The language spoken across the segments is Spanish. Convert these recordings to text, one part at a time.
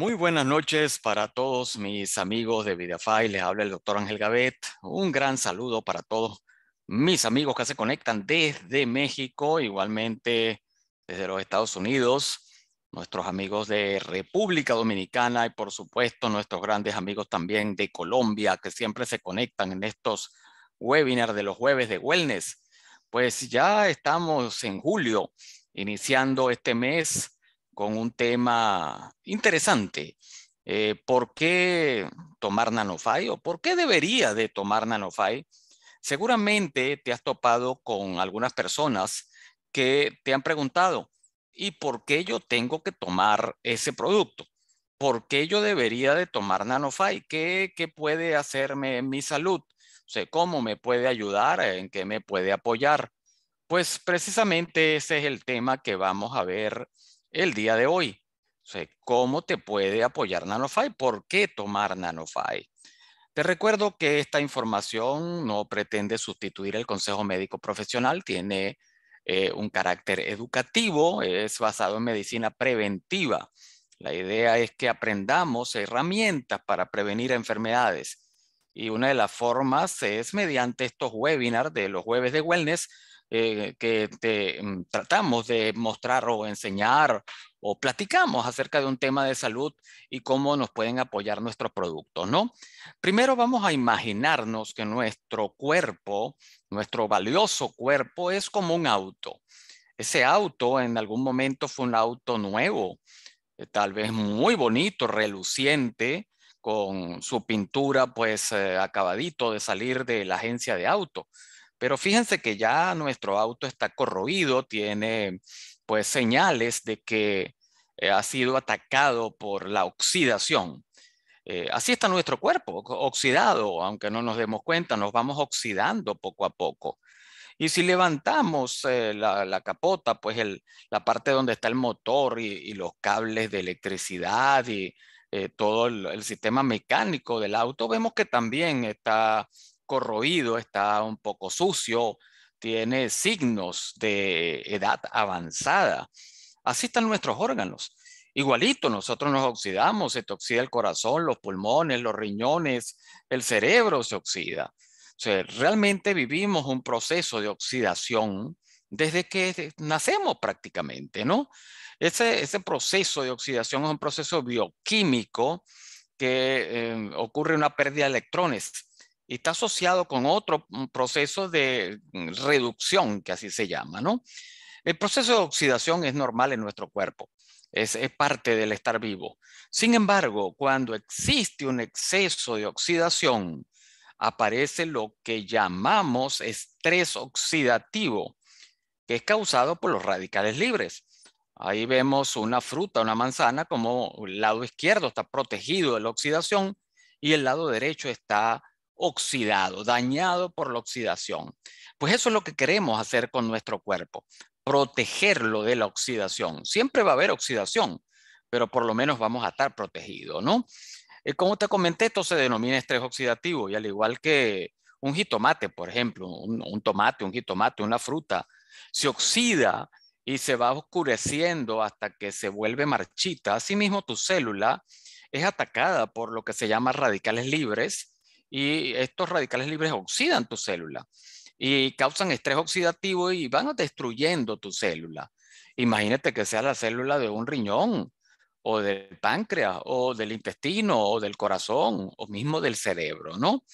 Muy buenas noches para todos mis amigos de vidafi Les habla el doctor Ángel Gavet. Un gran saludo para todos mis amigos que se conectan desde México, igualmente desde los Estados Unidos, nuestros amigos de República Dominicana y por supuesto nuestros grandes amigos también de Colombia que siempre se conectan en estos webinars de los jueves de wellness. Pues ya estamos en julio, iniciando este mes con un tema interesante. Eh, ¿Por qué tomar nanofi o por qué debería de tomar nanofi Seguramente te has topado con algunas personas que te han preguntado, ¿y por qué yo tengo que tomar ese producto? ¿Por qué yo debería de tomar nanofi ¿Qué, qué puede hacerme en mi salud? O ¿Cómo me puede ayudar? ¿En qué me puede apoyar? Pues precisamente ese es el tema que vamos a ver el día de hoy. ¿Cómo te puede apoyar NanoFi? ¿Por qué tomar NanoFi? Te recuerdo que esta información no pretende sustituir el consejo médico profesional, tiene eh, un carácter educativo, es basado en medicina preventiva. La idea es que aprendamos herramientas para prevenir enfermedades. Y una de las formas es mediante estos webinars de los jueves de wellness, eh, que mm, tratamos de mostrar o enseñar o platicamos acerca de un tema de salud y cómo nos pueden apoyar nuestros productos, ¿no? Primero vamos a imaginarnos que nuestro cuerpo, nuestro valioso cuerpo es como un auto. Ese auto en algún momento fue un auto nuevo, eh, tal vez muy bonito, reluciente, con su pintura pues eh, acabadito de salir de la agencia de auto. Pero fíjense que ya nuestro auto está corroído, tiene pues señales de que eh, ha sido atacado por la oxidación. Eh, así está nuestro cuerpo, oxidado, aunque no nos demos cuenta, nos vamos oxidando poco a poco. Y si levantamos eh, la, capota, pues la parte donde está el motor y, los cables de electricidad y todo el, sistema mecánico del auto, vemos que también está corroído, está un poco sucio, tiene signos de edad avanzada. Así están nuestros órganos. Igualito, nosotros nos oxidamos, se te oxida el corazón, los pulmones, los riñones, el cerebro se oxida. realmente vivimos un proceso de oxidación desde que nacemos prácticamente, ¿no? Ese, proceso de oxidación es un proceso bioquímico que eh, ocurre una pérdida de electrones y está asociado con otro mm, proceso de mm, reducción, que así se llama, ¿no? El proceso de oxidación es normal en nuestro cuerpo, es, es, parte del estar vivo. Sin embargo, cuando existe un exceso de oxidación, aparece lo que llamamos estrés oxidativo, que es causado por los radicales libres. Ahí vemos una fruta, una manzana, como el lado izquierdo está protegido de la oxidación y el lado derecho está oxidado, dañado por la oxidación. Pues eso es lo que queremos hacer con nuestro cuerpo, protegerlo de la oxidación. Siempre va a haber oxidación, pero por lo menos vamos a estar protegidos, ¿no? Eh, como te comenté, esto se denomina estrés oxidativo y al igual que un jitomate, por ejemplo, un, un tomate, un jitomate, una fruta, se oxida y se va oscureciendo hasta que se vuelve marchita. Asimismo, tu célula es atacada por lo que se llama radicales libres, y estos radicales libres oxidan tu célula y causan estrés oxidativo y van destruyendo tu célula. Imagínate que sea la célula de un riñón o del páncreas o del intestino o del corazón o mismo del cerebro, ¿no?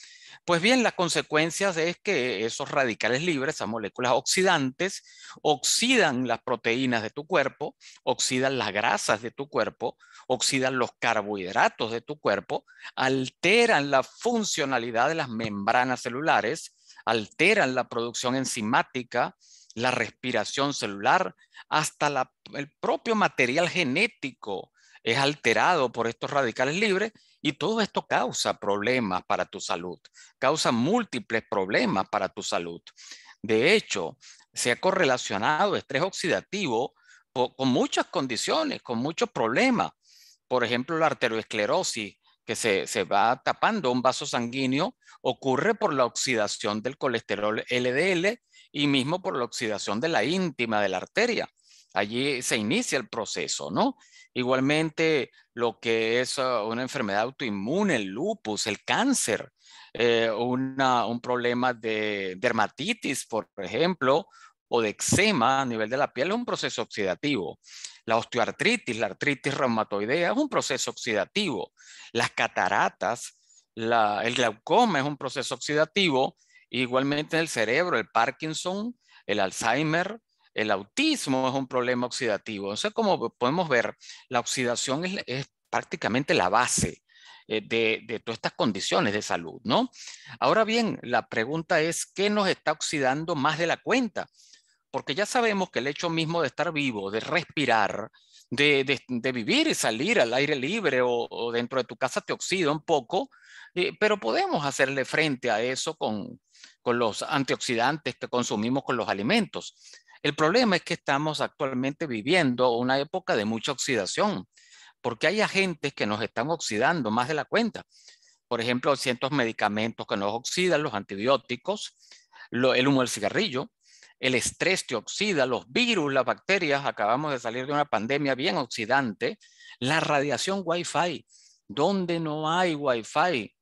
Pues bien, las consecuencias es que esos radicales libres, esas moléculas oxidantes, oxidan las proteínas de tu cuerpo, oxidan las grasas de tu cuerpo, oxidan los carbohidratos de tu cuerpo, alteran la funcionalidad de las membranas celulares, alteran la producción enzimática, la respiración celular, hasta el propio material genético es alterado por estos radicales libres y todo esto causa problemas para tu salud, causa múltiples problemas para tu salud. De hecho, se ha correlacionado estrés oxidativo con muchas condiciones, con muchos problemas. Por ejemplo, la arteriosclerosis, que se, se, va tapando un vaso sanguíneo, ocurre por la oxidación del colesterol LDL y mismo por la oxidación de la íntima de la arteria allí se inicia el proceso, ¿no? Igualmente, lo que es ah, una enfermedad autoinmune, el lupus, el cáncer, eh, un problema de dermatitis, por ejemplo, o de eczema a nivel de la piel, es un proceso oxidativo. La osteoartritis, la artritis reumatoidea, es un proceso oxidativo. Las cataratas, el glaucoma es un proceso oxidativo. Igualmente en el cerebro, el Parkinson, el Alzheimer, el autismo es un problema oxidativo. Entonces, como podemos ver, la oxidación es, prácticamente la base eh, de, todas estas condiciones de salud, ¿no? Ahora bien, la pregunta es, ¿qué nos está oxidando más de la cuenta? Porque ya sabemos que el hecho mismo de estar vivo, de respirar, de, vivir y salir al aire libre o, dentro de tu casa te oxida un poco, eh, pero podemos hacerle frente a eso con, con los antioxidantes que consumimos con los alimentos. El problema es que estamos actualmente viviendo una época de mucha oxidación, porque hay agentes que nos están oxidando más de la cuenta. Por ejemplo, cientos de medicamentos que nos oxidan, los antibióticos, el humo del cigarrillo, el estrés te oxida, los virus, las bacterias, acabamos de salir de una pandemia bien oxidante, la radiación Wi-Fi, donde no hay Wi-Fi,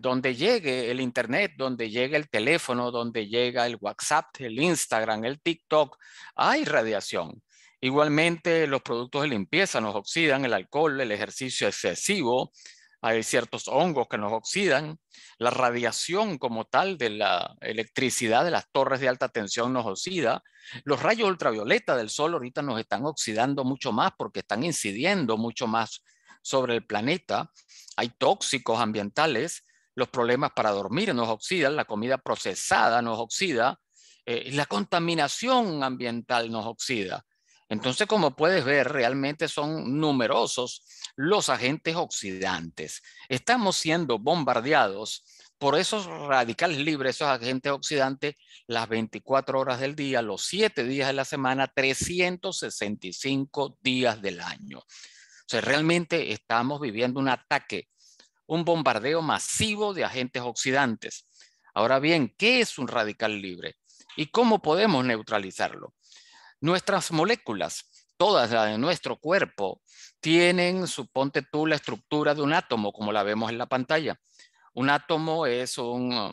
donde llegue el Internet, donde llegue el teléfono, donde llega el WhatsApp, el Instagram, el TikTok, hay radiación. Igualmente, los productos de limpieza nos oxidan, el alcohol, el ejercicio excesivo, hay ciertos hongos que nos oxidan, la radiación como tal de la electricidad de las torres de alta tensión nos oxida, los rayos ultravioleta del sol ahorita nos están oxidando mucho más porque están incidiendo mucho más sobre el planeta, hay tóxicos ambientales, los problemas para dormir nos oxidan, la comida procesada nos oxida, eh, la contaminación ambiental nos oxida. Entonces, como puedes ver, realmente son numerosos los agentes oxidantes. Estamos siendo bombardeados por esos radicales libres, esos agentes oxidantes, las 24 horas del día, los 7 días de la semana, 365 días del año. O sea, realmente estamos viviendo un ataque, un bombardeo masivo de agentes oxidantes. Ahora bien, ¿qué es un radical libre? ¿Y cómo podemos neutralizarlo? Nuestras moléculas, todas las de nuestro cuerpo, tienen, suponte tú, la estructura de un átomo, como la vemos en la pantalla. Un átomo es una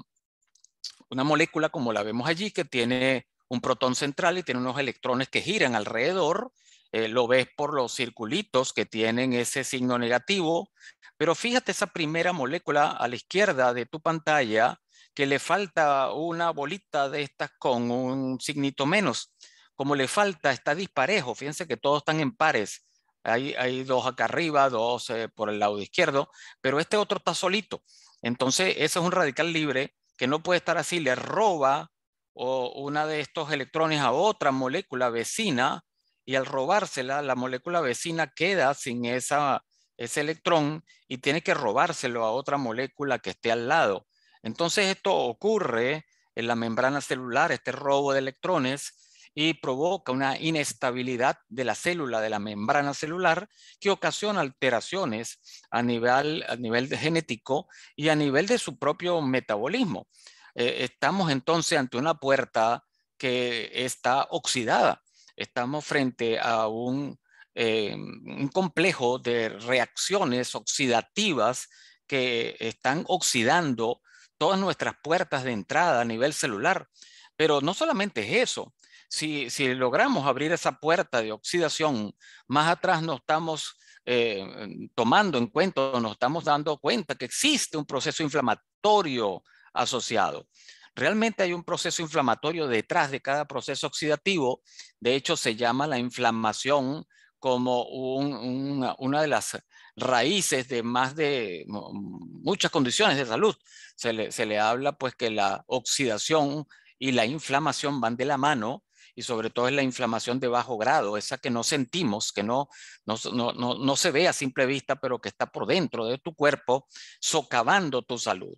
molécula, como la vemos allí, que tiene un protón central y tiene unos electrones que giran alrededor eh, lo ves por los circulitos que tienen ese signo negativo, pero fíjate esa primera molécula a la izquierda de tu pantalla que le falta una bolita de estas con un signito menos. Como le falta, está disparejo. Fíjense que todos están en pares. Hay, dos acá arriba, dos eh, por el lado izquierdo, pero este otro está solito. Entonces, ese es un radical libre que no puede estar así. Le roba o una de estos electrones a otra molécula vecina y al robársela, la molécula vecina queda sin ese electrón y tiene que robárselo a otra molécula que esté al lado. Entonces esto ocurre en la membrana celular, este robo de electrones, y provoca una inestabilidad de la célula, de la membrana celular, que ocasiona alteraciones a nivel, a nivel genético y a nivel de su propio metabolismo. Eh, estamos entonces ante una puerta que está oxidada Estamos frente a eh, un, complejo de reacciones oxidativas que están oxidando todas nuestras puertas de entrada a nivel celular. Pero no solamente es eso. Si, logramos abrir esa puerta de oxidación, más atrás nos estamos eh, tomando en cuenta, nos estamos dando cuenta que existe un proceso inflamatorio asociado. Realmente hay un proceso inflamatorio detrás de cada proceso oxidativo. De hecho, se llama la inflamación como una, de las raíces de más de muchas condiciones de salud. Se le, habla pues que la oxidación y la inflamación van de la mano y sobre todo es la inflamación de bajo grado, esa que no sentimos, que no, no, no, no, se ve a simple vista, pero que está por dentro de tu cuerpo, socavando tu salud.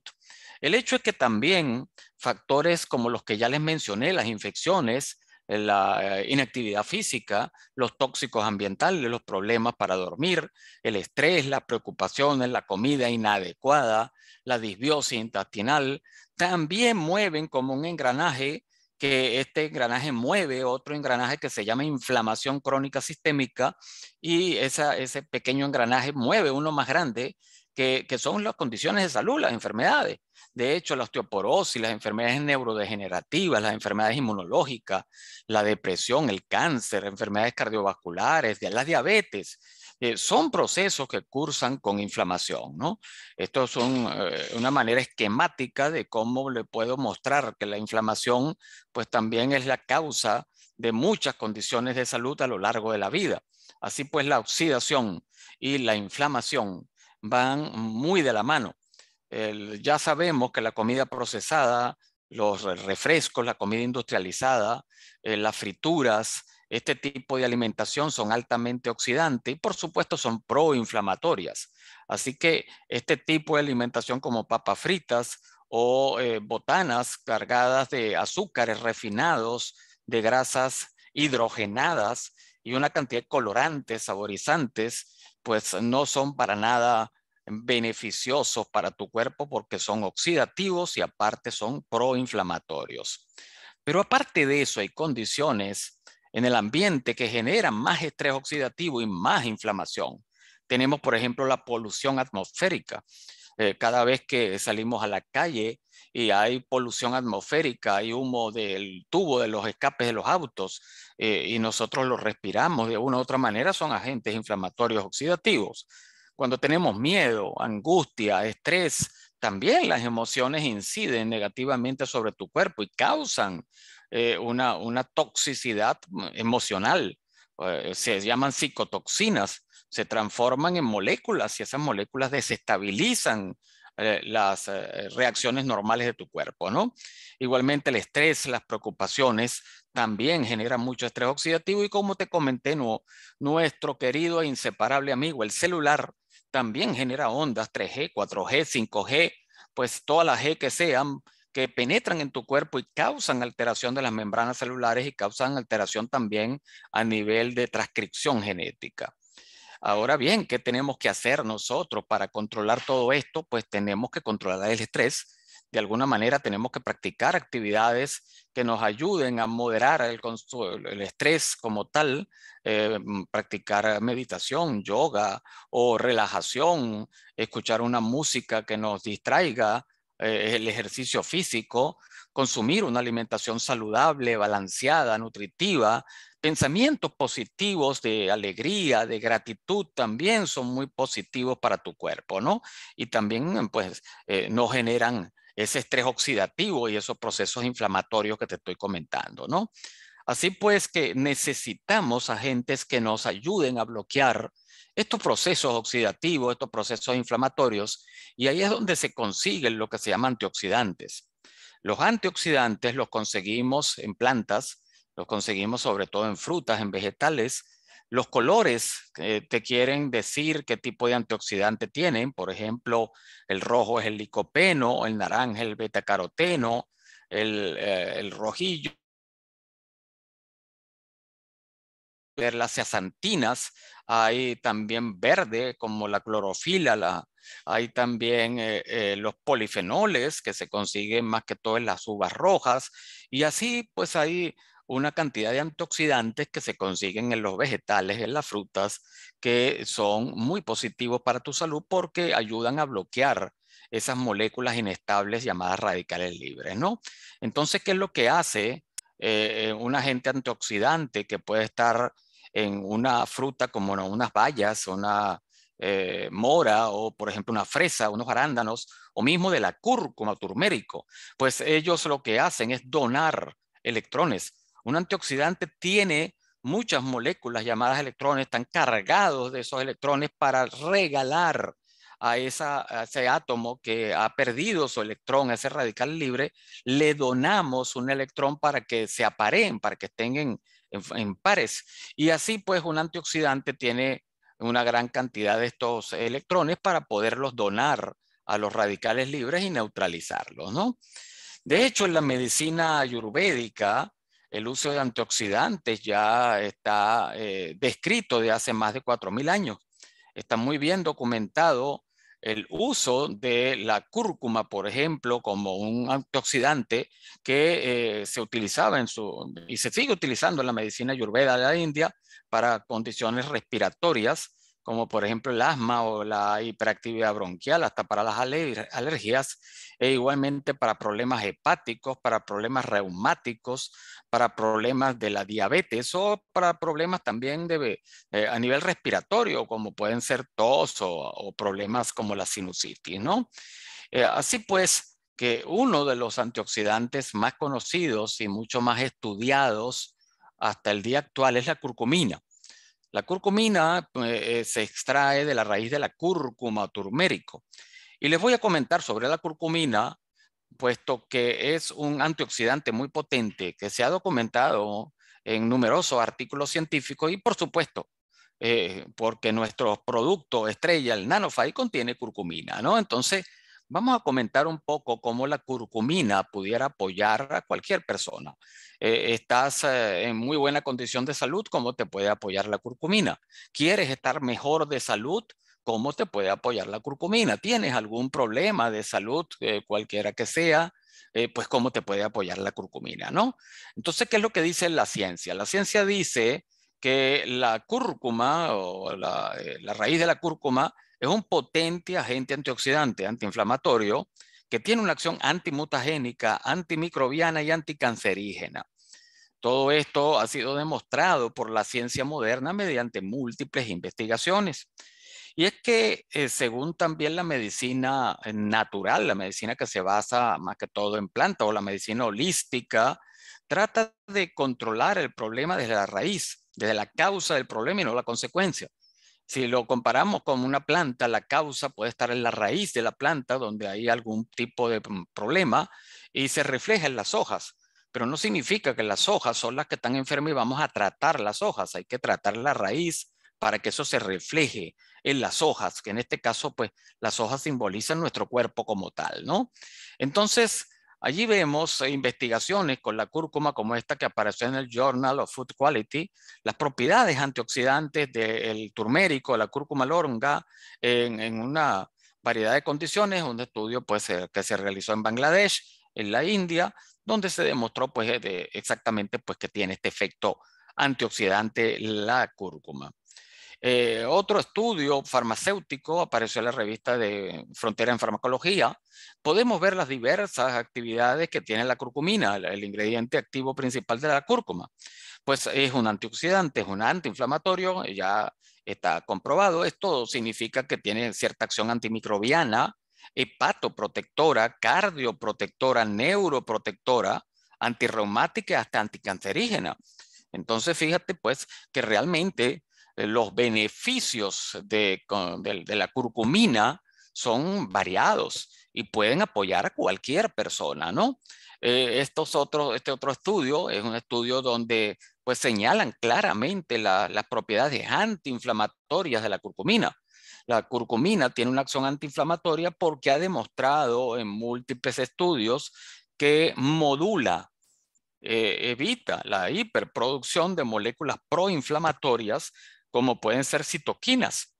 El hecho es que también factores como los que ya les mencioné, las infecciones, eh, la eh, inactividad física, los tóxicos ambientales, los problemas para dormir, el estrés, las preocupaciones, la comida inadecuada, la disbiosis intestinal, también mueven como un engranaje que este engranaje mueve otro engranaje que se llama inflamación crónica sistémica y ese pequeño engranaje mueve uno más grande que, son las condiciones de salud, las enfermedades. De hecho, la osteoporosis, las enfermedades neurodegenerativas, las enfermedades inmunológicas, la depresión, el cáncer, enfermedades cardiovasculares, las diabetes, eh, son procesos que cursan con inflamación, ¿no? Esto es eh, una manera esquemática de cómo le puedo mostrar que la inflamación, pues también es la causa de muchas condiciones de salud a lo largo de la vida. Así pues, la oxidación y la inflamación van muy de la mano. ya sabemos que la comida procesada, los refrescos, la comida industrializada, eh, las frituras, este tipo de alimentación son altamente oxidantes y por supuesto son proinflamatorias. Así que este tipo de alimentación como papas fritas o eh, botanas cargadas de azúcares refinados, de grasas hidrogenadas y una cantidad de colorantes, saborizantes, pues no son para nada beneficiosos para tu cuerpo porque son oxidativos y aparte son proinflamatorios. Pero aparte de eso, hay condiciones en el ambiente que generan más estrés oxidativo y más inflamación. Tenemos, por ejemplo, la polución atmosférica. Eh, cada vez que salimos a la calle y hay polución atmosférica, hay humo del tubo de los escapes de los autos eh, y nosotros lo respiramos de una u otra manera, son agentes inflamatorios oxidativos. Cuando tenemos miedo, angustia, estrés, también las emociones inciden negativamente sobre tu cuerpo y causan eh, una, toxicidad mm, emocional. Eh, se llaman psicotoxinas, se transforman en moléculas y esas moléculas desestabilizan eh, las reacciones normales de tu cuerpo, ¿no? Igualmente el estrés, las preocupaciones también generan mucho estrés oxidativo y como te comenté, nuestro querido e inseparable amigo, el celular, también genera ondas 3G, 4G, 5G, pues todas las G que sean, que penetran en tu cuerpo y causan alteración de las membranas celulares y causan alteración también a nivel de transcripción genética. Ahora bien, ¿qué tenemos que hacer nosotros para controlar todo esto? Pues tenemos que controlar el estrés, de alguna manera tenemos que practicar actividades que nos ayuden a moderar el, estrés como tal, eh, mm, practicar meditación, yoga o relajación, escuchar una música que nos distraiga, eh, el ejercicio físico, consumir una alimentación saludable, balanceada, nutritiva, pensamientos positivos de alegría, de gratitud también son muy positivos para tu cuerpo, ¿no? Y también pues eh, no generan ese estrés oxidativo y esos procesos inflamatorios que te estoy comentando, ¿no? Así pues que necesitamos agentes que nos ayuden a bloquear estos procesos oxidativos, estos procesos inflamatorios, y ahí es donde se consiguen lo que se llama antioxidantes. Los antioxidantes los conseguimos en plantas, los conseguimos sobre todo en frutas, en vegetales, los colores te quieren decir qué tipo de antioxidante tienen. Por ejemplo, el rojo es el licopeno, el naranja el betacaroteno, el, eh, el rojillo las cesantinas, hay también verde como la clorofila, hay también eh, eh, los polifenoles que se consiguen más que todo en las uvas rojas y así pues hay una cantidad de antioxidantes que se consiguen en los vegetales, en las frutas, que son muy positivos para tu salud porque ayudan a bloquear esas moléculas inestables llamadas radicales libres, ¿no? Entonces, ¿qué es lo que hace eh, eh, un agente antioxidante que puede estar en una fruta como unas bayas, una eh, mora o, por ejemplo, una fresa, unos arándanos, o mismo de la cúrcuma turmérico? Pues ellos lo que hacen es donar electrones un antioxidante tiene muchas moléculas llamadas electrones, están cargados de esos electrones para regalar a, ese átomo que ha perdido su electrón, ese radical libre, le donamos un electrón para que se apareen, para que estén en, pares. Y así pues un antioxidante tiene una gran cantidad de estos electrones para poderlos donar a los radicales libres y neutralizarlos, ¿no? De hecho, en la medicina ayurvédica, el uso de antioxidantes ya está eh, descrito de hace más de 4.000 años. Está muy bien documentado el uso de la cúrcuma, por ejemplo, como un antioxidante que eh, se utilizaba en su, y se sigue utilizando en la medicina ayurveda de la India para condiciones respiratorias como por ejemplo el asma o la hiperactividad bronquial, hasta para las alergias, e igualmente para problemas hepáticos, para problemas reumáticos, para problemas de la diabetes o para problemas también de, eh, a nivel respiratorio, como pueden ser tos o, problemas como la sinusitis, ¿no? Eh, así pues, que uno de los antioxidantes más conocidos y mucho más estudiados hasta el día actual es la curcumina. La curcumina eh, eh, se extrae de la raíz de la cúrcuma turmérico. Y les voy a comentar sobre la curcumina, puesto que es un antioxidante muy potente que se ha documentado en numerosos artículos científicos y por supuesto, eh, porque nuestro producto estrella, el Nanofy, contiene curcumina, ¿no? Entonces, Vamos a comentar un poco cómo la curcumina pudiera apoyar a cualquier persona. Eh, estás eh, en muy buena condición de salud, ¿cómo te puede apoyar la curcumina? ¿Quieres estar mejor de salud? ¿Cómo te puede apoyar la curcumina? ¿Tienes algún problema de salud, eh, cualquiera que sea? pues cómo te puede apoyar la curcumina, ¿no? Entonces, ¿qué es lo que dice la ciencia? La ciencia dice que la cúrcuma o la raíz de la cúrcuma es un potente agente antioxidante, antiinflamatorio, que tiene una acción antimutagénica, antimicrobiana y anticancerígena. Todo esto ha sido demostrado por la ciencia moderna mediante múltiples investigaciones. Y es que, eh, según también la medicina eh, natural, la medicina que se basa más que todo en planta o la medicina holística, trata de controlar el problema desde la raíz, desde la causa del problema y no la consecuencia. Si lo comparamos con una planta, la causa puede estar en la raíz de la planta donde hay algún tipo de mm, problema y se refleja en las hojas. Pero no significa que las hojas son las que están enfermas y vamos a tratar las hojas. Hay que tratar la raíz para que eso se refleje en las hojas, que en este caso, pues las hojas simbolizan nuestro cuerpo como tal, ¿no? Entonces, Allí vemos eh, investigaciones con la cúrcuma como esta que apareció en el Journal of Food Quality, las propiedades antioxidantes del turmérico, la cúrcuma longa, en, una variedad de condiciones, un estudio pues, que se realizó en Bangladesh, en la India, donde se demostró pues, exactamente pues, que tiene este efecto antioxidante la cúrcuma. Eh, otro estudio farmacéutico apareció en la revista de Frontera en Farmacología. Podemos ver las diversas actividades que tiene la curcumina, el ingrediente activo principal de la cúrcuma. Pues es un antioxidante, es un antiinflamatorio, ya está comprobado. Esto significa que tiene cierta acción antimicrobiana, hepatoprotectora, cardioprotectora, neuroprotectora, antirreumática hasta anticancerígena. Entonces, fíjate pues que realmente eh, los beneficios de, la curcumina son variados y pueden apoyar a cualquier persona, ¿no? Eh, este otro estudio es un estudio donde pues señalan claramente las propiedades antiinflamatorias de la curcumina. La curcumina tiene una acción antiinflamatoria porque ha demostrado en múltiples estudios que modula, eh, evita la hiperproducción de moléculas proinflamatorias como pueden ser citoquinas.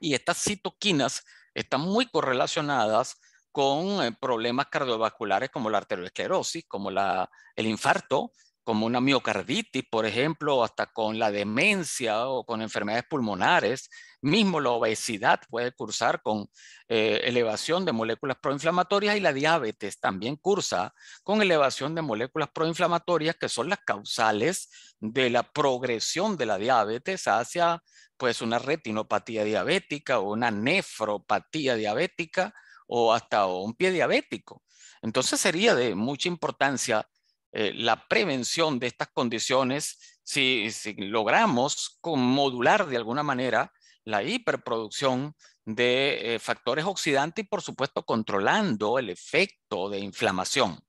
Y estas citoquinas están muy correlacionadas con eh, problemas cardiovasculares como la arteriosclerosis, como la, el infarto, como una miocarditis, por ejemplo, hasta con la demencia o con enfermedades pulmonares. Mismo la obesidad puede cursar con eh, elevación de moléculas proinflamatorias y la diabetes también cursa con elevación de moléculas proinflamatorias que son las causales de la progresión de la diabetes hacia pues una retinopatía diabética o una nefropatía diabética o hasta un pie diabético. Entonces sería de mucha importancia eh, la prevención de estas condiciones, si, logramos modular de alguna manera la hiperproducción de eh, factores oxidantes y por supuesto controlando el efecto de inflamación.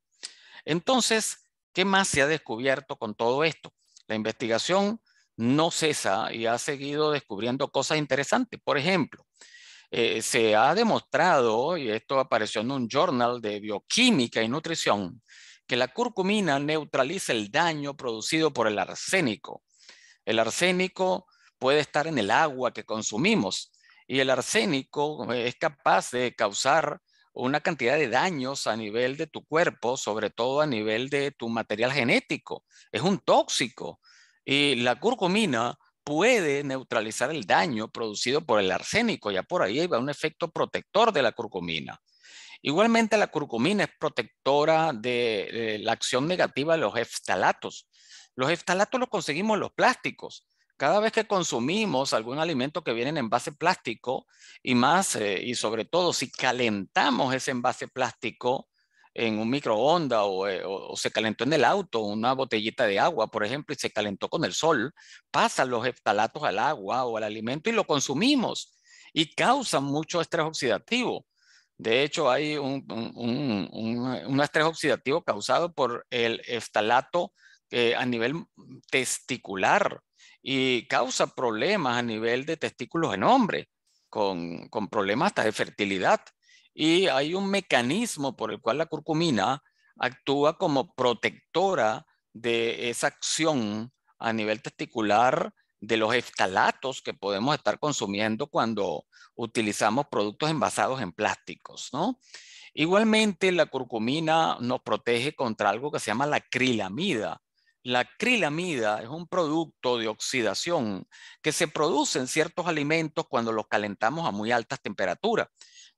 Entonces, ¿qué más se ha descubierto con todo esto? La investigación no cesa y ha seguido descubriendo cosas interesantes. Por ejemplo, eh, se ha demostrado, y esto apareció en un journal de bioquímica y nutrición, que la curcumina neutraliza el daño producido por el arsénico. El arsénico puede estar en el agua que consumimos y el arsénico eh, es capaz de causar una cantidad de daños a nivel de tu cuerpo, sobre todo a nivel de tu material genético. Es un tóxico y la curcumina puede neutralizar el daño producido por el arsénico. Ya por ahí va un efecto protector de la curcumina. Igualmente, la curcumina es protectora de, la acción negativa de los heftalatos. Los heftalatos los conseguimos los plásticos. Cada vez que consumimos algún alimento que viene en envase plástico y más, eh, y sobre todo si calentamos ese envase plástico en un microondas eh, o, se calentó en el auto, una botellita de agua, por ejemplo, y se calentó con el sol, pasan los heftalatos al agua o al alimento y lo consumimos y causan mucho estrés oxidativo. De hecho, hay un, estrés oxidativo causado por el estalato eh, a nivel testicular y causa problemas a nivel de testículos en hombres, con problemas hasta de fertilidad. Y hay un mecanismo por el cual la curcumina actúa como protectora de esa acción a nivel testicular de los escalatos que podemos estar consumiendo cuando utilizamos productos envasados en plásticos, ¿no? Igualmente, la curcumina nos protege contra algo que se llama la acrilamida. La acrilamida es un producto de oxidación que se produce en ciertos alimentos cuando los calentamos a muy altas temperaturas.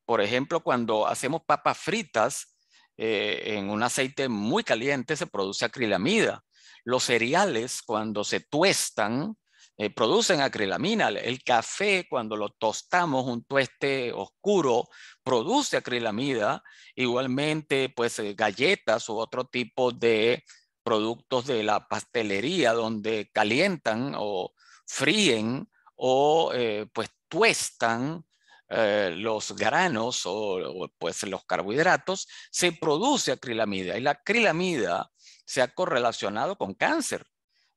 Por ejemplo, cuando hacemos papas fritas eh, en un aceite muy caliente se produce acrilamida. Los cereales, cuando se tuestan, eh, producen acrilamina. El café, cuando lo tostamos un tueste oscuro, produce acrilamida. Igualmente, pues eh, galletas u otro tipo de productos de la pastelería donde calientan o fríen o eh, pues tuestan los granos o, o, pues los carbohidratos, se produce acrilamida y la acrilamida se ha correlacionado con cáncer.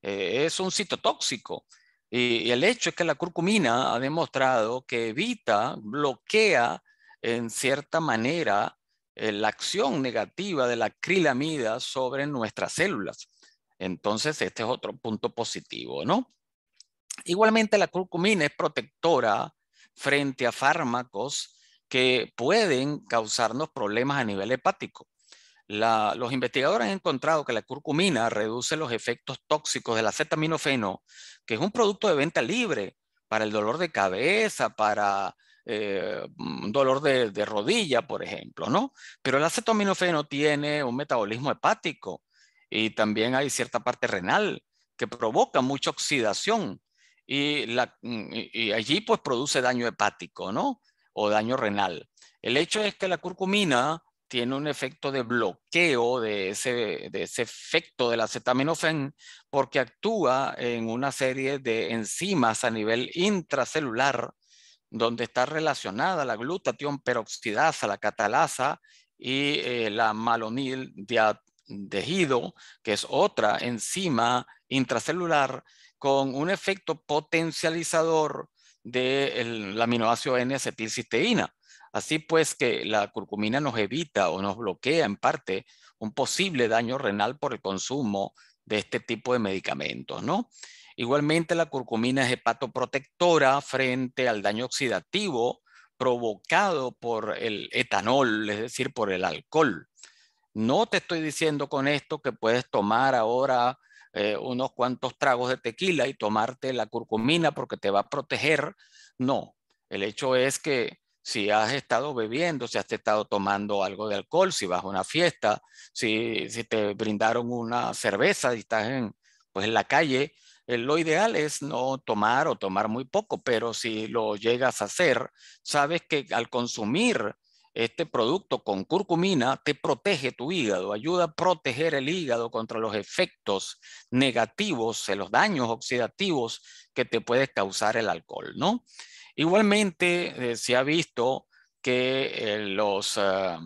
es un citotóxico y el hecho es que la curcumina ha demostrado que evita, bloquea en cierta manera eh, la acción negativa de la acrilamida sobre nuestras células. Entonces, este es otro punto positivo, ¿no? Igualmente, la curcumina es protectora frente a fármacos que pueden causarnos problemas a nivel hepático los investigadores han encontrado que la curcumina reduce los efectos tóxicos del acetaminofeno, que es un producto de venta libre para el dolor de cabeza, para eh, dolor de, rodilla, por ejemplo, ¿no? Pero el acetaminofeno tiene un metabolismo hepático y también hay cierta parte renal que provoca mucha oxidación y, allí pues produce daño hepático, ¿no? O daño renal. El hecho es que la curcumina tiene un efecto de bloqueo de ese, de ese efecto del acetaminofén porque actúa en una serie de enzimas a nivel intracelular donde está relacionada la glutatión peroxidasa, la catalasa y eh, la malonil tejido que es otra enzima intracelular con un efecto potencializador del aminoácido N-acetilcisteína. Así pues que la curcumina nos evita o nos bloquea en parte un posible daño renal por el consumo de este tipo de medicamentos, ¿no? Igualmente la curcumina es hepatoprotectora frente al daño oxidativo provocado por el etanol, es decir, por el alcohol. No te estoy diciendo con esto que puedes tomar ahora eh, unos cuantos tragos de tequila y tomarte la curcumina porque te va a proteger. No, el hecho es que si has estado bebiendo, si has estado tomando algo de alcohol, si vas a una fiesta, si, te brindaron una cerveza y estás en, pues en la calle, eh, lo ideal es no tomar o tomar muy poco, pero si lo llegas a hacer, sabes que al consumir este producto con curcumina te protege tu hígado, ayuda a proteger el hígado contra los efectos negativos, los daños oxidativos que te puede causar el alcohol, ¿no? Igualmente, eh, se ha visto que eh, ah,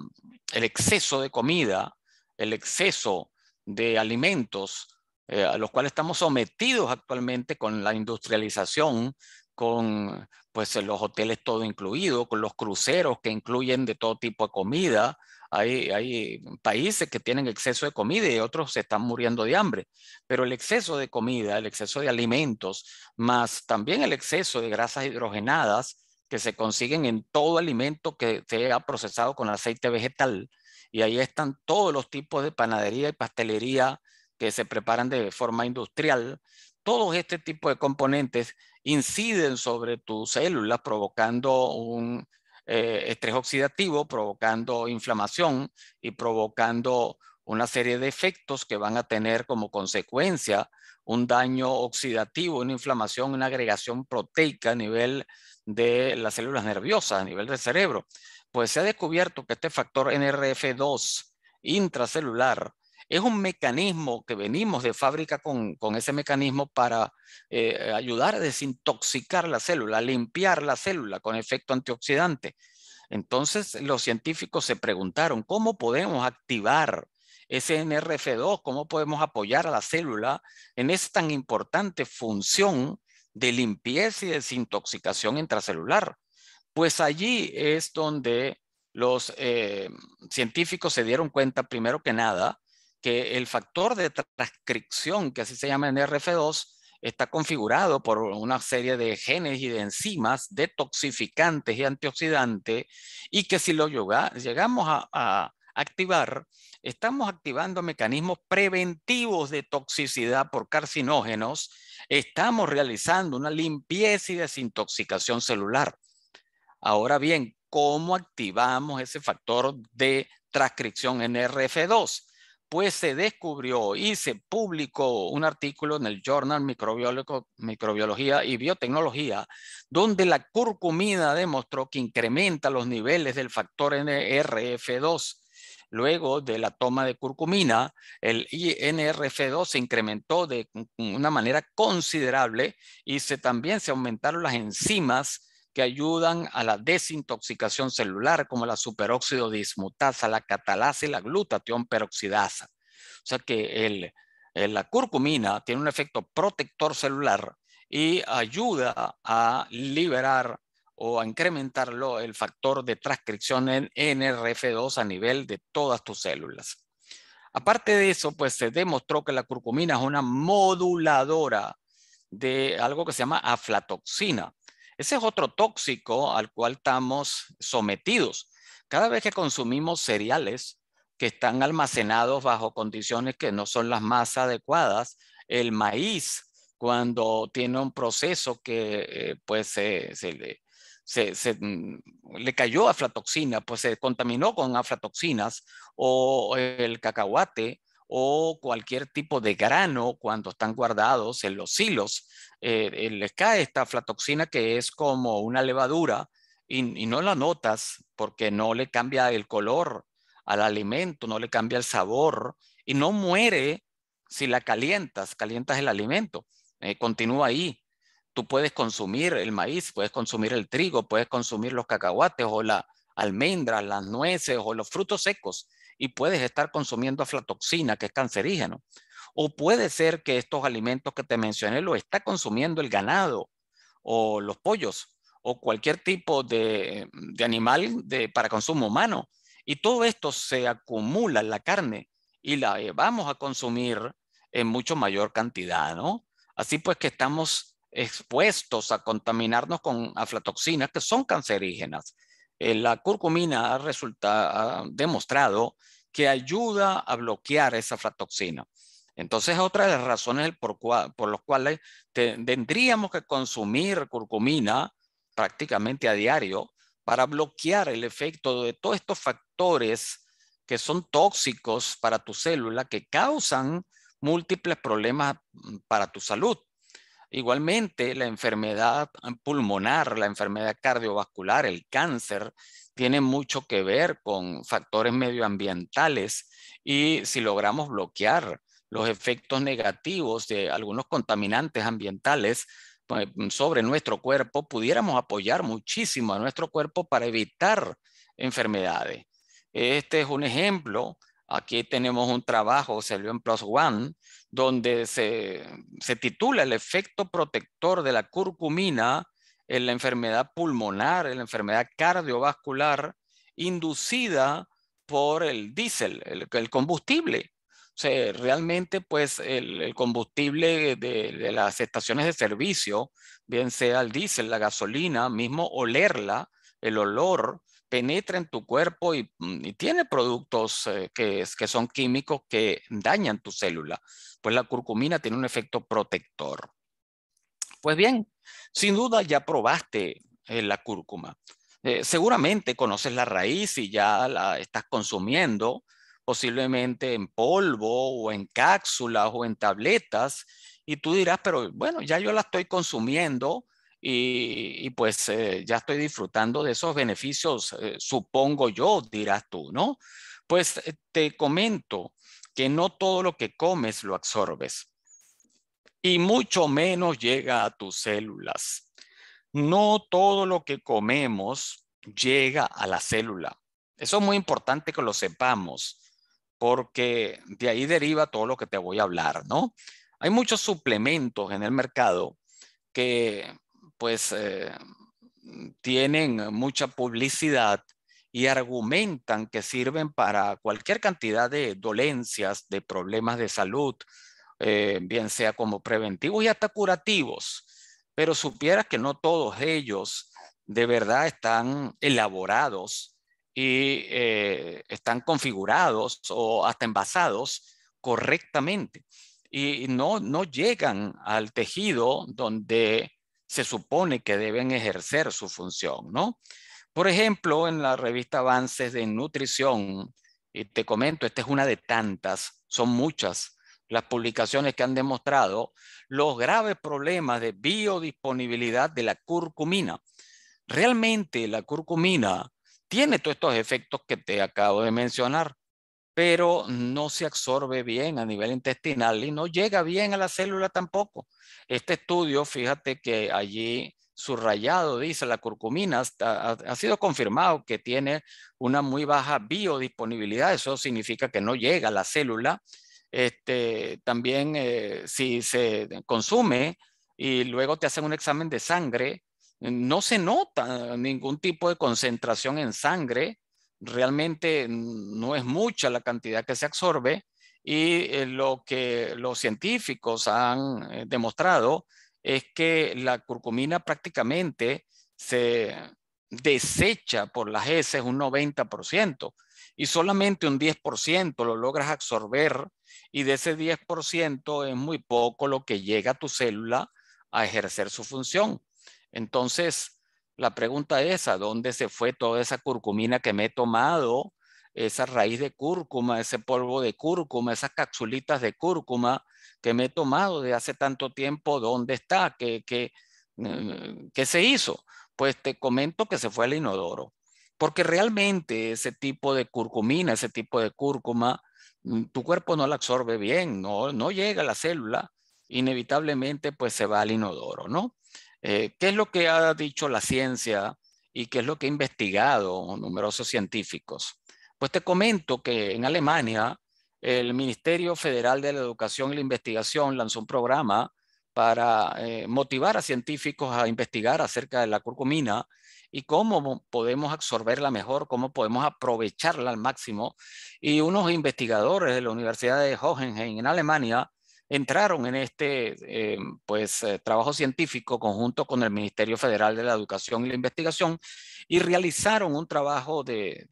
el exceso de comida, el exceso de alimentos eh, a los cuales estamos sometidos actualmente con la industrialización, con pues, los hoteles todo incluido, con los cruceros que incluyen de todo tipo de comida, hay, países que tienen exceso de comida y otros se están muriendo de hambre, pero el exceso de comida, el exceso de alimentos, más también el exceso de grasas hidrogenadas que se consiguen en todo alimento que sea procesado con aceite vegetal. Y ahí están todos los tipos de panadería y pastelería que se preparan de forma industrial. Todos este tipo de componentes inciden sobre tus células provocando un eh, estrés oxidativo, provocando inflamación y provocando una serie de efectos que van a tener como consecuencia un daño oxidativo, una inflamación, una agregación proteica a nivel de las células nerviosas, a nivel del cerebro. Pues se ha descubierto que este factor NRF2 intracelular es un mecanismo que venimos de fábrica con, ese mecanismo para eh, ayudar a desintoxicar la célula, a limpiar la célula con efecto antioxidante. Entonces los científicos se preguntaron, ¿cómo podemos activar ese NRF2? ¿Cómo podemos apoyar a la célula en esta tan importante función de limpieza y desintoxicación intracelular? Pues allí es donde los eh, científicos se dieron cuenta, primero que nada, que el factor de transcripción, que así se llama en RF2, está configurado por una serie de genes y de enzimas detoxificantes y antioxidantes, y que si lo llegamos a, activar, estamos activando mecanismos preventivos de toxicidad por carcinógenos, estamos realizando una limpieza y desintoxicación celular. Ahora bien, ¿cómo activamos ese factor de transcripción en RF2? pues se descubrió y se publicó un artículo en el Journal Microbiología y Biotecnología, donde la curcumina demostró que incrementa los niveles del factor NRF2. Luego de la toma de curcumina, el nrf 2 se incrementó de una manera considerable y se, también se aumentaron las enzimas que ayudan a la desintoxicación celular, como la superóxido dismutasa, la catalasa y la glutatión peroxidasa. O sea que la curcumina tiene un efecto protector celular y ayuda a liberar o a incrementarlo el factor de transcripción en NRF2 a nivel de todas tus células. Aparte de eso, pues se demostró que la curcumina es una moduladora de algo que se llama aflatoxina, ese es otro tóxico al cual estamos sometidos. Cada vez que consumimos cereales que están almacenados bajo condiciones que no son las más adecuadas, el maíz cuando tiene un proceso que eh, pues se, le se, mm, le cayó aflatoxina, pues se contaminó con aflatoxinas o el cacahuate o cualquier tipo de grano cuando están guardados en los silos. Eh, eh, Les cae esta aflatoxina que es como una levadura y, no la notas porque no le cambia el color al alimento, no le cambia el sabor y no muere si la calientas, calientas el alimento, eh, continúa ahí. Tú puedes consumir el maíz, puedes consumir el trigo, puedes consumir los cacahuates o la almendra, las nueces o los frutos secos y puedes estar consumiendo aflatoxina que es cancerígeno. O puede ser que estos alimentos que te mencioné lo está consumiendo el ganado o los pollos o cualquier tipo de, animal de, para consumo humano. Y todo esto se acumula en la carne y la eh, vamos a consumir en mucho mayor cantidad, ¿no? Así pues que estamos expuestos a contaminarnos con aflatoxinas que son cancerígenas. Eh, la curcumina resulta, ha demostrado que ayuda a bloquear esa aflatoxina. Entonces, otra de las razones por, las cuales tendríamos que consumir curcumina prácticamente a diario para bloquear el efecto de todos estos factores que son tóxicos para tu célula, que causan múltiples problemas mm, para tu salud. Igualmente, la enfermedad pulmonar, la enfermedad cardiovascular, el cáncer, tiene mucho que ver con factores medioambientales y si logramos bloquear los efectos negativos de algunos contaminantes ambientales eh, sobre nuestro cuerpo, pudiéramos apoyar muchísimo a nuestro cuerpo para evitar enfermedades. Este es un ejemplo. Aquí tenemos un trabajo, salió en Plus One, donde se, titula El efecto protector de la curcumina en la enfermedad pulmonar, en la enfermedad cardiovascular inducida por el diésel, el combustible realmente, pues el, combustible de, las estaciones de servicio, bien sea el diésel, la gasolina, mismo olerla, el olor, penetra en tu cuerpo y, mm, tiene productos eh, que, son químicos que dañan tu célula. Pues la curcumina tiene un efecto protector. Pues bien, sin duda ya probaste eh, la cúrcuma. Eh, seguramente conoces la raíz y ya la estás consumiendo posiblemente en polvo o en cápsulas o en tabletas, y tú dirás, pero bueno, ya yo la estoy consumiendo y, pues eh, ya estoy disfrutando de esos beneficios, eh, supongo yo, dirás tú, ¿no? Pues eh, te comento que no todo lo que comes lo absorbes y mucho menos llega a tus células. No todo lo que comemos llega a la célula. Eso es muy importante que lo sepamos porque de ahí deriva todo lo que te voy a hablar, ¿no? Hay muchos suplementos en el mercado que pues eh, tienen mucha publicidad y argumentan que sirven para cualquier cantidad de dolencias, de problemas de salud, eh, bien sea como preventivos y hasta curativos. Pero supieras que no todos ellos de verdad están elaborados y eh, están configurados o hasta envasados correctamente y no, no llegan al tejido donde se supone que deben ejercer su función, ¿no? Por ejemplo, en la revista Avances de Nutrición, y te comento, esta es una de tantas, son muchas las publicaciones que han demostrado los graves problemas de biodisponibilidad de la curcumina. Realmente la curcumina tiene todos estos efectos que te acabo de mencionar, pero no se absorbe bien a nivel intestinal y no llega bien a la célula tampoco. Este estudio, fíjate que allí subrayado, dice la curcumina, ha, sido confirmado que tiene una muy baja biodisponibilidad, eso significa que no llega a la célula. Este, también eh, si se consume y luego te hacen un examen de sangre, no se nota ningún tipo de concentración en sangre, realmente no es mucha la cantidad que se absorbe y eh, lo que los científicos han eh, demostrado es que la curcumina prácticamente se desecha por las heces un 90% y solamente un 10% lo logras absorber y de ese 10% es muy poco lo que llega a tu célula a ejercer su función. Entonces, la pregunta es, ¿a dónde se fue toda esa curcumina que me he tomado? Esa raíz de cúrcuma, ese polvo de cúrcuma, esas capsulitas de cúrcuma que me he tomado de hace tanto tiempo, ¿dónde está? ¿Qué, eh, se hizo? Pues te comento que se fue al inodoro, porque realmente ese tipo de curcumina, ese tipo de cúrcuma, mm, tu cuerpo no la absorbe bien, no, no llega a la célula, inevitablemente pues se va al inodoro, ¿no? Eh, ¿Qué es lo que ha dicho la ciencia y qué es lo que ha investigado numerosos científicos? Pues te comento que en Alemania el Ministerio Federal de la Educación y la Investigación lanzó un programa para eh, motivar a científicos a investigar acerca de la curcumina y cómo podemos absorberla mejor, cómo podemos aprovecharla al máximo. Y unos investigadores de la Universidad de Hohenheim en Alemania entraron en este eh, pues, eh, trabajo científico conjunto con el Ministerio Federal de la Educación y la Investigación y realizaron un trabajo de,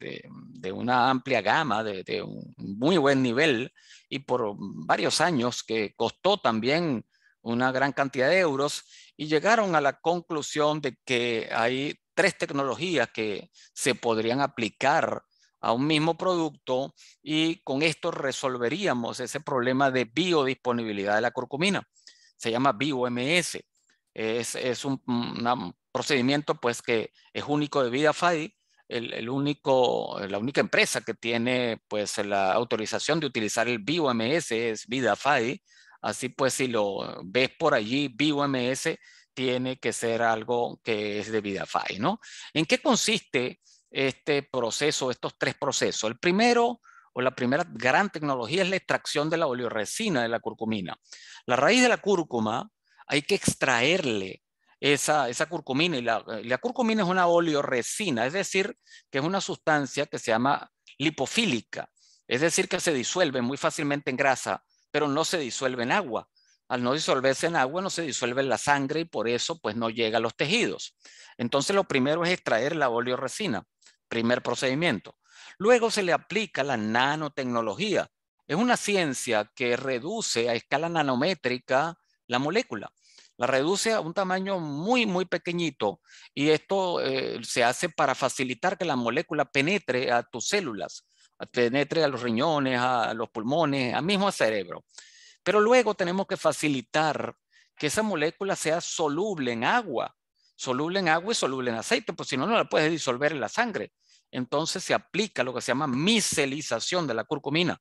de, una amplia gama, de, de, un muy buen nivel y por varios años que costó también una gran cantidad de euros y llegaron a la conclusión de que hay tres tecnologías que se podrían aplicar a un mismo producto y con esto resolveríamos ese problema de biodisponibilidad de la curcumina. Se llama BioMS. Es, es un procedimiento pues que es único de vida el, el, único, la única empresa que tiene pues la autorización de utilizar el BioMS es VidaFi. Así pues, si lo ves por allí, BioMS tiene que ser algo que es de VidaFi, ¿no? ¿En qué consiste este proceso, estos tres procesos. El primero o la primera gran tecnología es la extracción de la oleoresina de la curcumina. La raíz de la cúrcuma hay que extraerle esa, esa curcumina y la, curcumina es una oleoresina, es decir, que es una sustancia que se llama lipofílica, es decir, que se disuelve muy fácilmente en grasa, pero no se disuelve en agua. Al no disolverse en agua, no se disuelve en la sangre y por eso pues no llega a los tejidos. Entonces lo primero es extraer la oleoresina. Primer procedimiento. Luego se le aplica la nanotecnología. Es una ciencia que reduce a escala nanométrica la molécula. La reduce a un tamaño muy, muy pequeñito y esto eh, se hace para facilitar que la molécula penetre a tus células, penetre a los riñones, a los pulmones, al mismo cerebro. Pero luego tenemos que facilitar que esa molécula sea soluble en agua, soluble en agua y soluble en aceite, porque si no, no la puedes disolver en la sangre entonces se aplica lo que se llama micelización de la curcumina.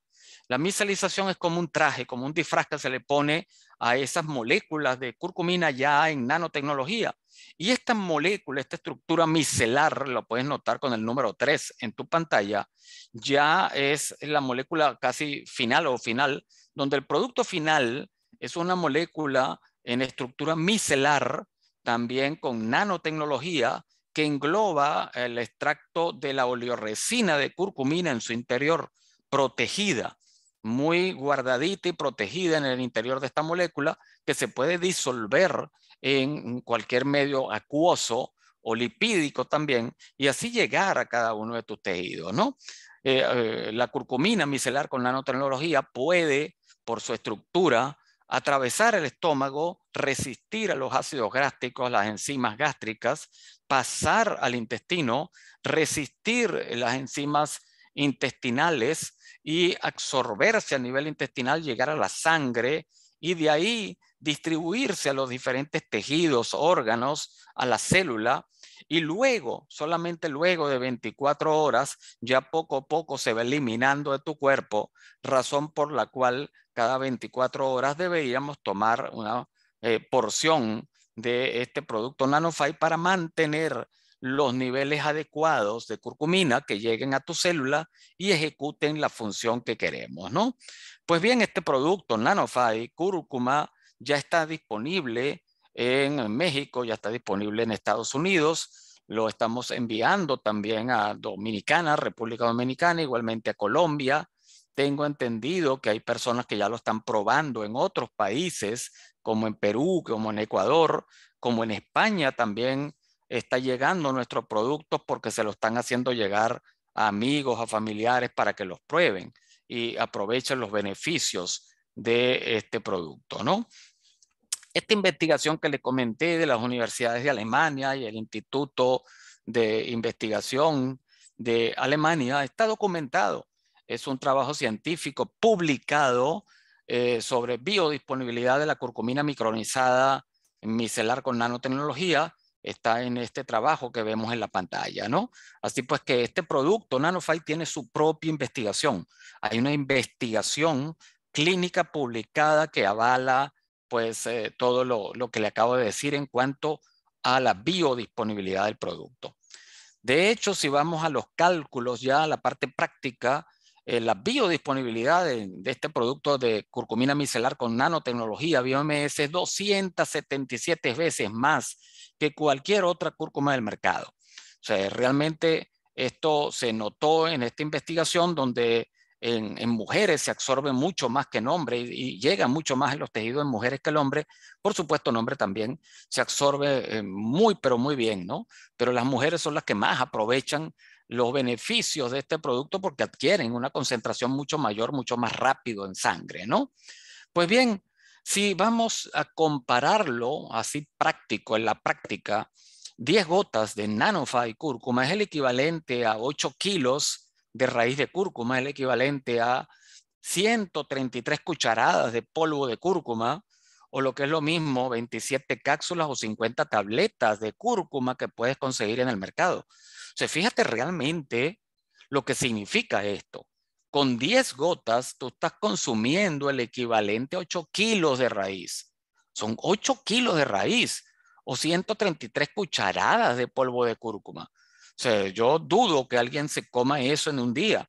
La micelización es como un traje, como un disfraz que se le pone a esas moléculas de curcumina ya en nanotecnología. Y esta molécula, esta estructura micelar, lo puedes notar con el número 3 en tu pantalla, ya es la molécula casi final o final, donde el producto final es una molécula en estructura micelar, también con nanotecnología, que engloba el extracto de la oleoresina de curcumina en su interior, protegida, muy guardadita y protegida en el interior de esta molécula, que se puede disolver en cualquier medio acuoso o lipídico también, y así llegar a cada uno de tus tejidos, ¿no? Eh, eh, la curcumina micelar con nanotecnología puede, por su estructura, atravesar el estómago, resistir a los ácidos gástricos, las enzimas gástricas, pasar al intestino, resistir las enzimas intestinales y absorberse a nivel intestinal, llegar a la sangre y de ahí distribuirse a los diferentes tejidos, órganos, a la célula, y luego, solamente luego de 24 horas, ya poco a poco se va eliminando de tu cuerpo, razón por la cual cada 24 horas deberíamos tomar una eh, porción de este producto NanoFi para mantener los niveles adecuados de curcumina que lleguen a tu célula y ejecuten la función que queremos, ¿no? Pues bien, este producto NanoFi, cúrcuma ya está disponible en México, ya está disponible en Estados Unidos, lo estamos enviando también a Dominicana, República Dominicana, igualmente a Colombia, tengo entendido que hay personas que ya lo están probando en otros países, como en Perú, como en Ecuador, como en España también está llegando nuestros productos porque se lo están haciendo llegar a amigos, a familiares para que los prueben y aprovechen los beneficios de este producto, ¿no? Esta investigación que le comenté de las universidades de Alemania y el Instituto de Investigación de Alemania está documentado es un trabajo científico publicado eh, sobre biodisponibilidad de la curcumina micronizada micelar con nanotecnología. Está en este trabajo que vemos en la pantalla, ¿no? Así pues que este producto, Nanofy, tiene su propia investigación. Hay una investigación clínica publicada que avala pues eh, todo lo, lo, que le acabo de decir en cuanto a la biodisponibilidad del producto. De hecho, si vamos a los cálculos ya a la parte práctica, eh, la biodisponibilidad de, este producto de curcumina micelar con nanotecnología BMS, es 277 veces más que cualquier otra cúrcuma del mercado. O sea, realmente esto se notó en esta investigación donde en, mujeres se absorbe mucho más que en hombres y, llega mucho más en los tejidos en mujeres que el hombre. Por supuesto, en hombre también se absorbe eh, muy, pero muy bien, ¿no? Pero las mujeres son las que más aprovechan los beneficios de este producto porque adquieren una concentración mucho mayor, mucho más rápido en sangre, ¿no? Pues bien, si vamos a compararlo así práctico, en la práctica, 10 gotas de nanofa y cúrcuma es el equivalente a 8 kilos de raíz de cúrcuma, es el equivalente a 133 cucharadas de polvo de cúrcuma, o lo que es lo mismo, 27 cápsulas o 50 tabletas de cúrcuma que puedes conseguir en el mercado sea, fíjate realmente lo que significa esto. Con 10 gotas, tú estás consumiendo el equivalente a 8 kilos de raíz. Son 8 kilos de raíz o 133 cucharadas de polvo de cúrcuma. O sea, yo dudo que alguien se coma eso en un día,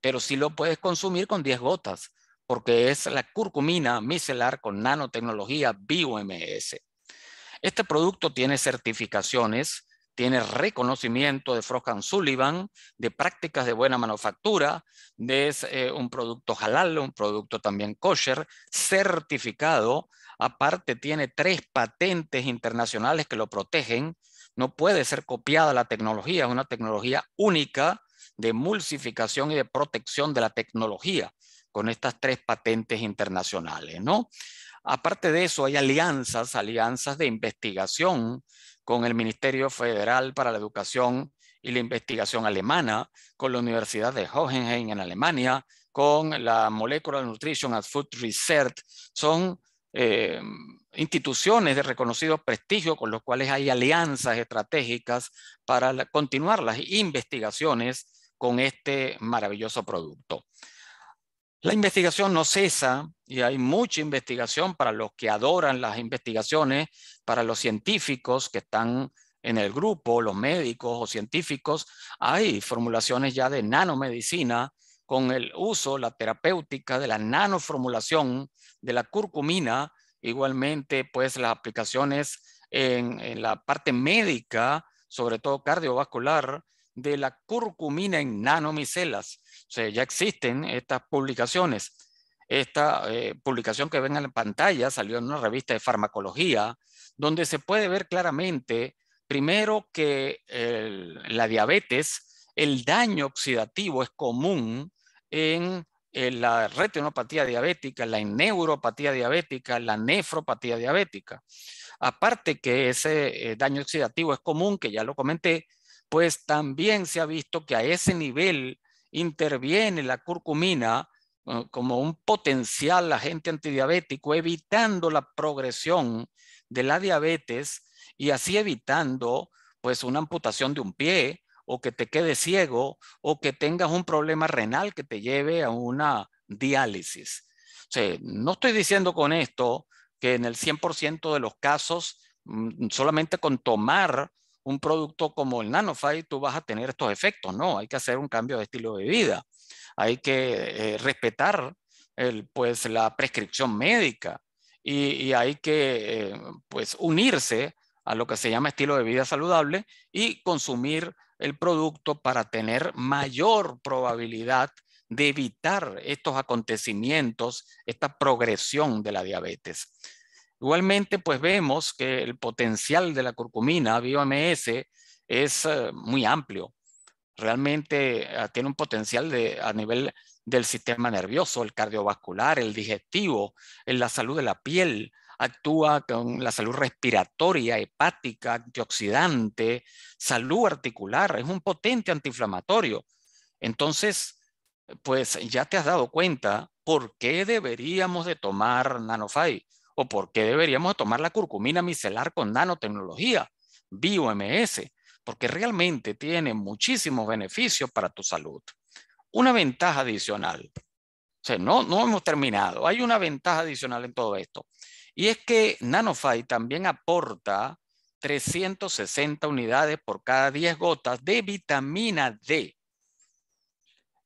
pero sí lo puedes consumir con 10 gotas, porque es la curcumina micelar con nanotecnología BioMS. Este producto tiene certificaciones tiene reconocimiento de Frost Sullivan, de prácticas de buena manufactura, es eh, un producto halal, un producto también kosher, certificado. Aparte, tiene tres patentes internacionales que lo protegen. No puede ser copiada la tecnología, es una tecnología única de emulsificación y de protección de la tecnología con estas tres patentes internacionales, ¿no? Aparte de eso, hay alianzas, alianzas de investigación con el Ministerio Federal para la Educación y la Investigación Alemana, con la Universidad de Hohenheim en Alemania, con la Molecular Nutrition and Food Research. Son eh, instituciones de reconocido prestigio con los cuales hay alianzas estratégicas para continuar las investigaciones con este maravilloso producto. La investigación no cesa y hay mucha investigación para los que adoran las investigaciones, para los científicos que están en el grupo, los médicos o científicos. Hay formulaciones ya de nanomedicina con el uso, la terapéutica de la nanoformulación de la curcumina, igualmente pues las aplicaciones en, en la parte médica, sobre todo cardiovascular, de la curcumina en nanomicelas. O sea, ya existen estas publicaciones. Esta eh, publicación que ven en la pantalla salió en una revista de farmacología, donde se puede ver claramente, primero, que la diabetes, el daño oxidativo es común en, la retinopatía diabética, la neuropatía diabética, la nefropatía diabética. Aparte que ese eh, daño oxidativo es común, que ya lo comenté, pues también se ha visto que a ese nivel interviene la curcumina eh, como un potencial agente antidiabético, evitando la progresión de la diabetes y así evitando pues una amputación de un pie o que te quede ciego o que tengas un problema renal que te lleve a una diálisis. no estoy diciendo con esto que en el 100% de los casos mm, solamente con tomar un producto como el NanoFi, tú vas a tener estos efectos. No, hay que hacer un cambio de estilo de vida. Hay que eh, respetar pues, la prescripción médica y, hay que eh, pues, unirse a lo que se llama estilo de vida saludable y consumir el producto para tener mayor probabilidad de evitar estos acontecimientos, esta progresión de la diabetes. Igualmente, pues vemos que el potencial de la curcumina, BioMS, es eh, muy amplio. Realmente ah, tiene un potencial a nivel del sistema nervioso, el cardiovascular, el digestivo, en la salud de la piel, actúa con la salud respiratoria, hepática, antioxidante, salud articular, es un potente antiinflamatorio. Entonces, pues ya te has dado cuenta por qué deberíamos de tomar nanofi? o por qué deberíamos tomar la curcumina micelar con nanotecnología, BioMS, porque realmente tiene muchísimos beneficios para tu salud. Una ventaja adicional, o sea, no, no hemos terminado, hay una ventaja adicional en todo esto, y es que NanoFi también aporta 360 unidades por cada 10 gotas de vitamina D.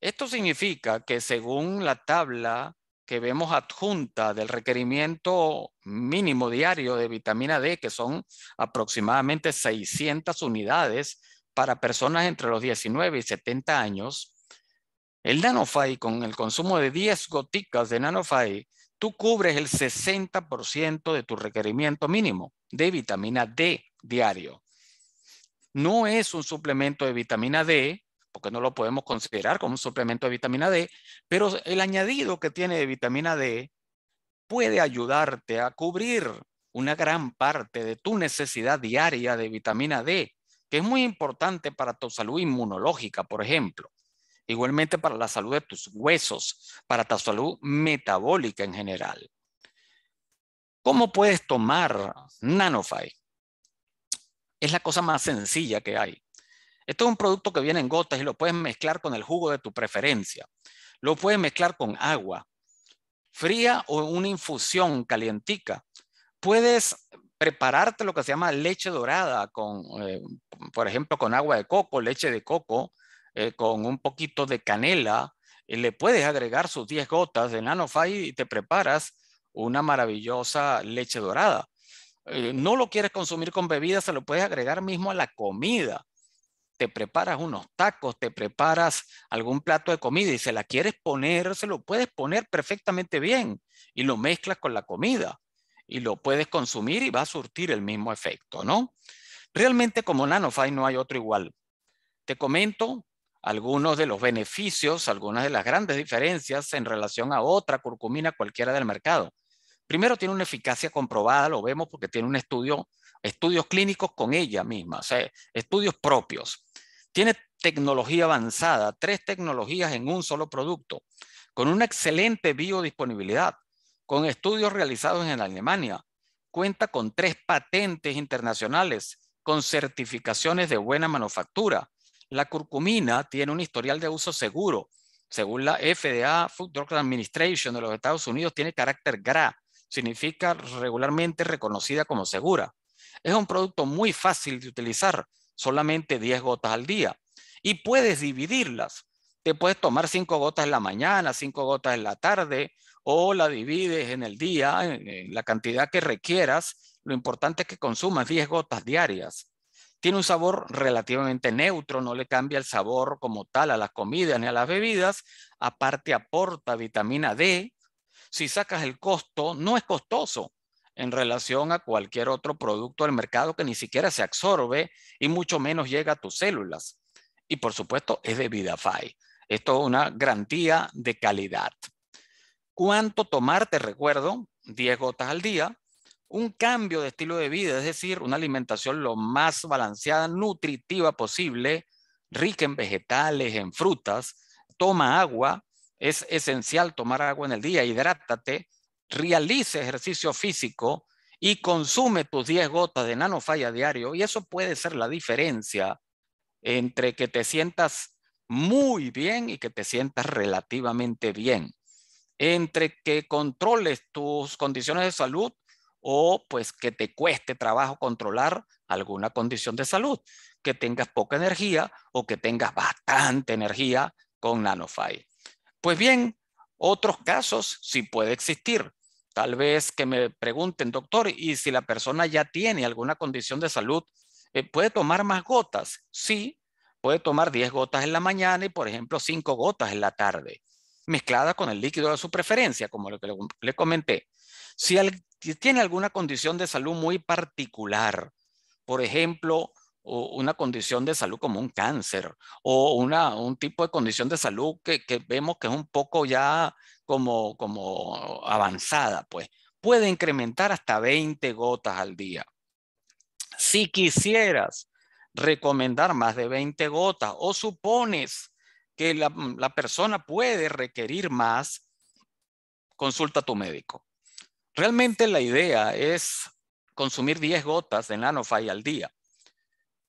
Esto significa que según la tabla que vemos adjunta del requerimiento mínimo diario de vitamina D, que son aproximadamente 600 unidades para personas entre los 19 y 70 años, el Nanofy, con el consumo de 10 goticas de Nanofy, tú cubres el 60% de tu requerimiento mínimo de vitamina D diario. No es un suplemento de vitamina D porque no lo podemos considerar como un suplemento de vitamina D, pero el añadido que tiene de vitamina D puede ayudarte a cubrir una gran parte de tu necesidad diaria de vitamina D, que es muy importante para tu salud inmunológica, por ejemplo. Igualmente para la salud de tus huesos, para tu salud metabólica en general. ¿Cómo puedes tomar Nanofy? Es la cosa más sencilla que hay. Esto es un producto que viene en gotas y lo puedes mezclar con el jugo de tu preferencia. Lo puedes mezclar con agua fría o una infusión calientica. Puedes prepararte lo que se llama leche dorada con, eh, por ejemplo, con agua de coco, leche de coco, eh, con un poquito de canela. Y le puedes agregar sus 10 gotas de nanofy y te preparas una maravillosa leche dorada. Eh, no lo quieres consumir con bebidas, se lo puedes agregar mismo a la comida te preparas unos tacos, te preparas algún plato de comida y se la quieres poner, se lo puedes poner perfectamente bien y lo mezclas con la comida y lo puedes consumir y va a surtir el mismo efecto, ¿no? Realmente como nanofi no hay otro igual. Te comento algunos de los beneficios, algunas de las grandes diferencias en relación a otra curcumina cualquiera del mercado. Primero tiene una eficacia comprobada, lo vemos porque tiene un estudio, estudios clínicos con ella misma, o sea, estudios propios. Tiene tecnología avanzada, tres tecnologías en un solo producto, con una excelente biodisponibilidad, con estudios realizados en Alemania. Cuenta con tres patentes internacionales, con certificaciones de buena manufactura. La curcumina tiene un historial de uso seguro. Según la FDA, Food Drug Administration de los Estados Unidos, tiene carácter GRA, significa regularmente reconocida como segura. Es un producto muy fácil de utilizar, solamente 10 gotas al día. Y puedes dividirlas. Te puedes tomar 5 gotas en la mañana, 5 gotas en la tarde, o la divides en el día, en la cantidad que requieras. Lo importante es que consumas 10 gotas diarias. Tiene un sabor relativamente neutro, no le cambia el sabor como tal a las comidas ni a las bebidas. Aparte aporta vitamina D. Si sacas el costo, no es costoso en relación a cualquier otro producto del mercado que ni siquiera se absorbe y mucho menos llega a tus células. Y por supuesto es de VidaFi. Esto es una garantía de calidad. ¿Cuánto tomar? Te recuerdo, 10 gotas al día. Un cambio de estilo de vida, es decir, una alimentación lo más balanceada, nutritiva posible, rica en vegetales, en frutas. Toma agua, es esencial tomar agua en el día, hidrátate, realice ejercicio físico y consume tus 10 gotas de a diario, y eso puede ser la diferencia entre que te sientas muy bien y que te sientas relativamente bien, entre que controles tus condiciones de salud o pues que te cueste trabajo controlar alguna condición de salud, que tengas poca energía o que tengas bastante energía con nanofy. Pues bien, otros casos sí puede existir, Tal vez que me pregunten, doctor, y si la persona ya tiene alguna condición de salud, eh, ¿puede tomar más gotas? Sí, puede tomar 10 gotas en la mañana y, por ejemplo, 5 gotas en la tarde, mezcladas con el líquido de su preferencia, como lo que le comenté. Si tiene alguna condición de salud muy particular, por ejemplo, una condición de salud como un cáncer o una, un tipo de condición de salud que, vemos que es un poco ya como, como avanzada, pues puede incrementar hasta 20 gotas al día. Si quisieras recomendar más de 20 gotas o supones que la, la, persona puede requerir más, consulta a tu médico. Realmente la idea es consumir 10 gotas de Nanofy al día.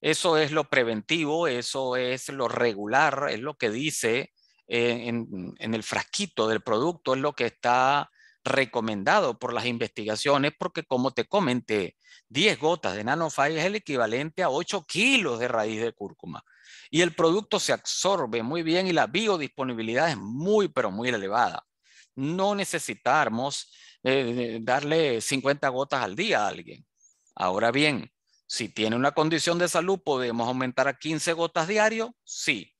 Eso es lo preventivo, eso es lo regular, es lo que dice eh, en, el frasquito del producto, es lo que está recomendado por las investigaciones, porque como te comenté, 10 gotas de nanofile es el equivalente a 8 kilos de raíz de cúrcuma. Y el producto se absorbe muy bien y la biodisponibilidad es muy, pero muy elevada. No necesitamos eh, darle 50 gotas al día a alguien. Ahora bien, si tiene una condición de salud, ¿podemos aumentar a 15 gotas diario? Sí.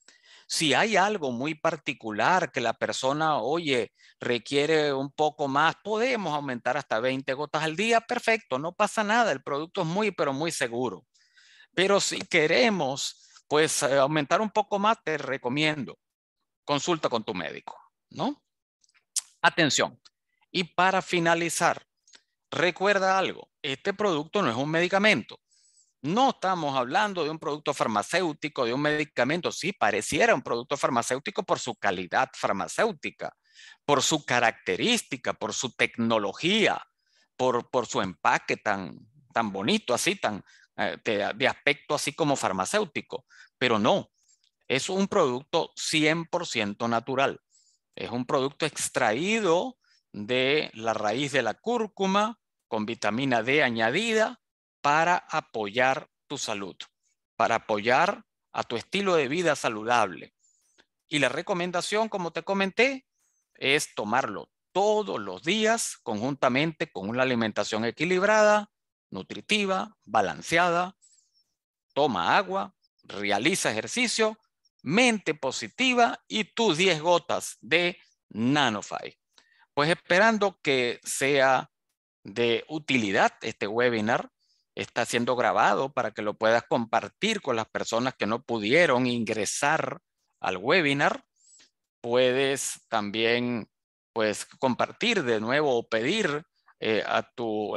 Si hay algo muy particular que la persona, oye, requiere un poco más, podemos aumentar hasta 20 gotas al día, perfecto, no pasa nada, el producto es muy, pero muy seguro. Pero si queremos, pues eh, aumentar un poco más, te recomiendo, consulta con tu médico, ¿no? Atención. Y para finalizar, recuerda algo, este producto no es un medicamento. No estamos hablando de un producto farmacéutico, de un medicamento. Sí, pareciera un producto farmacéutico por su calidad farmacéutica, por su característica, por su tecnología, por, su empaque tan, bonito, así, tan eh, de, aspecto así como farmacéutico. Pero no, es un producto 100% natural. Es un producto extraído de la raíz de la cúrcuma con vitamina D añadida para apoyar tu salud, para apoyar a tu estilo de vida saludable. Y la recomendación, como te comenté, es tomarlo todos los días conjuntamente con una alimentación equilibrada, nutritiva, balanceada. Toma agua, realiza ejercicio, mente positiva y tus 10 gotas de NanoFi. Pues esperando que sea de utilidad este webinar, está siendo grabado para que lo puedas compartir con las personas que no pudieron ingresar al webinar. Puedes también pues compartir de nuevo o pedir eh, a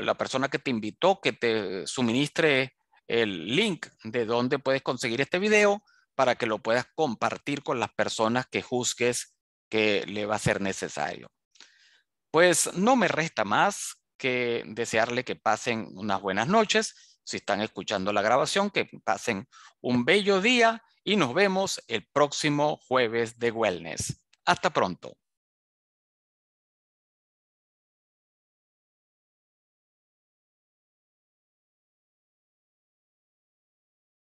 la persona que te invitó que te suministre el link de dónde puedes conseguir este video para que lo puedas compartir con las personas que juzgues que le va a ser necesario. Pues no me resta más que desearle que pasen unas buenas noches. Si están escuchando la grabación, que pasen un bello día y nos vemos el próximo jueves de Wellness. Hasta pronto.